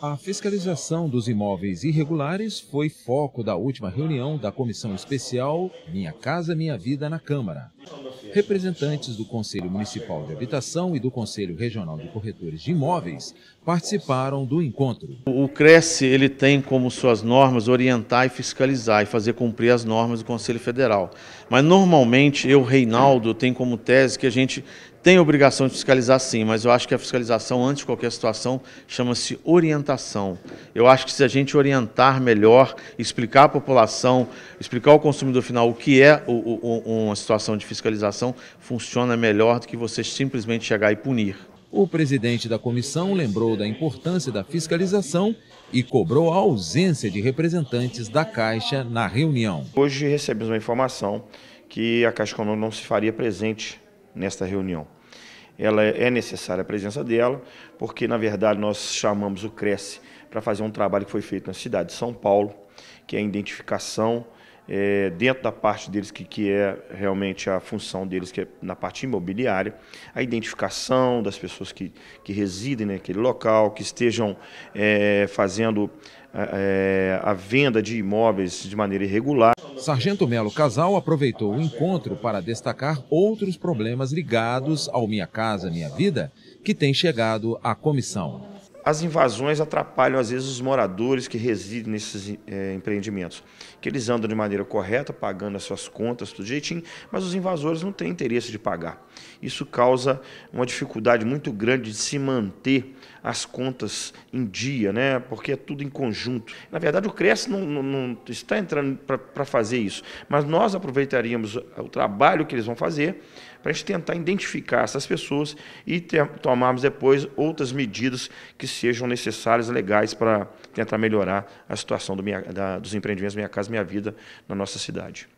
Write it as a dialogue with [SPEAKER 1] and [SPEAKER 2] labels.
[SPEAKER 1] A fiscalização dos imóveis irregulares foi foco da última reunião da comissão especial Minha Casa Minha Vida na Câmara. Representantes do Conselho Municipal de Habitação e do Conselho Regional de Corretores de Imóveis participaram do encontro.
[SPEAKER 2] O Cresce ele tem como suas normas orientar e fiscalizar e fazer cumprir as normas do Conselho Federal. Mas normalmente eu, Reinaldo, tenho como tese que a gente tem obrigação de fiscalizar sim, mas eu acho que a fiscalização, antes de qualquer situação, chama-se orientação. Eu acho que se a gente orientar melhor, explicar à população, explicar ao consumidor final o que é uma situação de fiscalização, funciona melhor do que você simplesmente chegar e punir. O presidente da comissão lembrou da importância da
[SPEAKER 1] fiscalização e cobrou a ausência de representantes da Caixa na reunião.
[SPEAKER 3] Hoje recebemos uma informação que a Caixa Econômica não se faria presente nesta reunião. Ela é necessária a presença dela, porque na verdade nós chamamos o Cresce para fazer um trabalho que foi feito na cidade de São Paulo, que é a identificação é, dentro da parte deles que, que é realmente a função deles, que é na parte imobiliária, a identificação das pessoas que, que residem naquele local, que estejam é, fazendo é, é a venda de imóveis de maneira irregular.
[SPEAKER 1] Sargento Melo Casal aproveitou o encontro para destacar outros problemas ligados ao Minha Casa Minha Vida que tem chegado à comissão as invasões
[SPEAKER 3] atrapalham, às vezes, os moradores que residem nesses é, empreendimentos, que eles andam de maneira correta, pagando as suas contas, tudo jeitinho, mas os invasores não têm interesse de pagar. Isso causa uma dificuldade muito grande de se manter as contas em dia, né? porque é tudo em conjunto. Na verdade, o Cresce não, não, não está entrando para fazer isso, mas nós aproveitaríamos o trabalho que eles vão fazer para a gente tentar identificar essas pessoas e ter, tomarmos depois outras medidas que se sejam necessárias, legais para tentar melhorar a situação do minha, da, dos empreendimentos Minha Casa Minha Vida na nossa cidade.